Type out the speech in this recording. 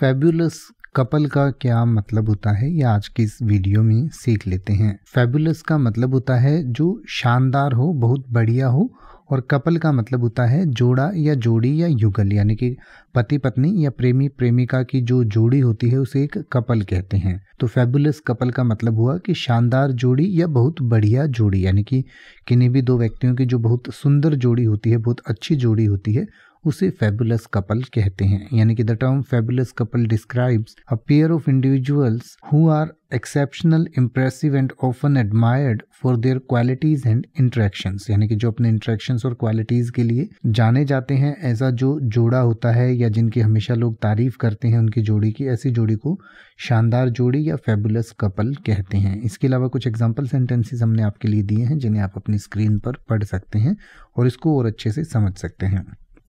fabulous couple का क्या मतलब होता है ये आज की इस वीडियो में सीख लेते हैं फेबुलस का मतलब होता है जो शानदार हो बहुत बढ़िया हो और कपल का मतलब होता है जोड़ा या जोड़ी या युगल यानी कि पति पत्नी या प्रेमी प्रेमिका की जो जोड़ी होती है उसे एक कपल कहते हैं तो फेबुलस कपल का मतलब हुआ कि शानदार जोड़ी या बहुत बढ़िया जोड़ी यानी कि किन्हीं भी दो व्यक्तियों की जो बहुत सुंदर जोड़ी होती है बहुत अच्छी जोड़ी होती है उसे फेबुलस कपल कहते हैं यानी कि the term fabulous couple describes a pair of individuals who are exceptional impressive and often admired for their qualities and interactions यानी कि जो अपने इंट्रैक्शंस और क्वालिटीज के लिए जाने जाते हैं ऐसा जो जोड़ा होता है या जिनकी हमेशा लोग तारीफ करते हैं उनकी जोड़ी की ऐसी जोड़ी को शानदार जोड़ी या फेबुलस कपल कहते हैं इसके अलावा कुछ एग्जाम्पल सेंटेंसेज हमने आपके लिए दिए हैं जिन्हें आप अपनी स्क्रीन पर पढ़ सकते हैं और इसको और अच्छे से समझ सकते हैं